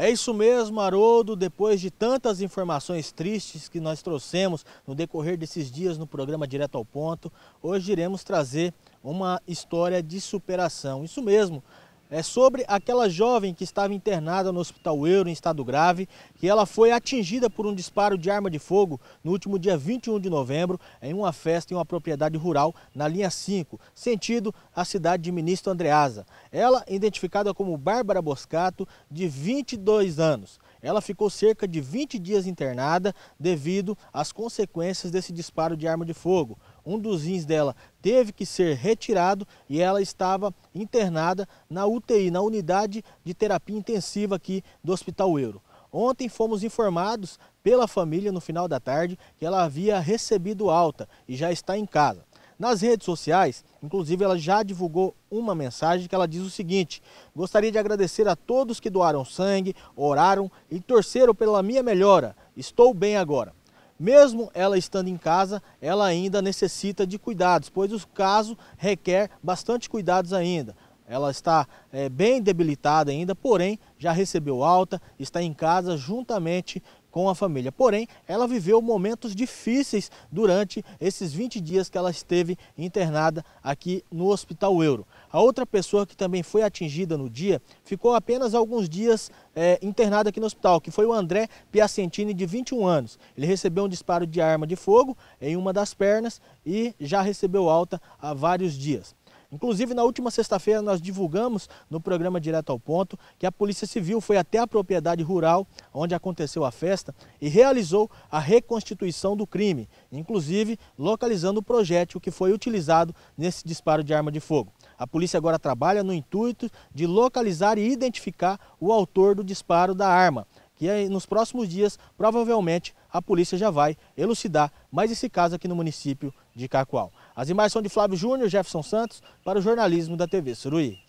É isso mesmo, Haroldo. Depois de tantas informações tristes que nós trouxemos no decorrer desses dias no programa Direto ao Ponto, hoje iremos trazer uma história de superação. Isso mesmo, é sobre aquela jovem que estava internada no Hospital Euro em estado grave, que ela foi atingida por um disparo de arma de fogo no último dia 21 de novembro em uma festa em uma propriedade rural na linha 5, sentido a cidade de Ministro Andreasa. Ela, identificada como Bárbara Boscato, de 22 anos. Ela ficou cerca de 20 dias internada devido às consequências desse disparo de arma de fogo. Um dos rins dela teve que ser retirado e ela estava internada na UTI, na unidade de terapia intensiva aqui do Hospital Euro. Ontem fomos informados pela família, no final da tarde, que ela havia recebido alta e já está em casa. Nas redes sociais, inclusive, ela já divulgou uma mensagem que ela diz o seguinte: Gostaria de agradecer a todos que doaram sangue, oraram e torceram pela minha melhora. Estou bem agora. Mesmo ela estando em casa, ela ainda necessita de cuidados, pois o caso requer bastante cuidados ainda. Ela está é, bem debilitada ainda, porém já recebeu alta, está em casa juntamente com a família. Porém, ela viveu momentos difíceis durante esses 20 dias que ela esteve internada aqui no Hospital Euro. A outra pessoa que também foi atingida no dia ficou apenas alguns dias é, internada aqui no hospital, que foi o André Piacentini, de 21 anos. Ele recebeu um disparo de arma de fogo em uma das pernas e já recebeu alta há vários dias. Inclusive, na última sexta-feira, nós divulgamos no programa Direto ao Ponto que a Polícia Civil foi até a propriedade rural onde aconteceu a festa e realizou a reconstituição do crime, inclusive localizando o projétil que foi utilizado nesse disparo de arma de fogo. A polícia agora trabalha no intuito de localizar e identificar o autor do disparo da arma, que nos próximos dias, provavelmente, a polícia já vai elucidar mais esse caso aqui no município de Cacoal. As imagens são de Flávio Júnior, Jefferson Santos, para o jornalismo da TV Suruí.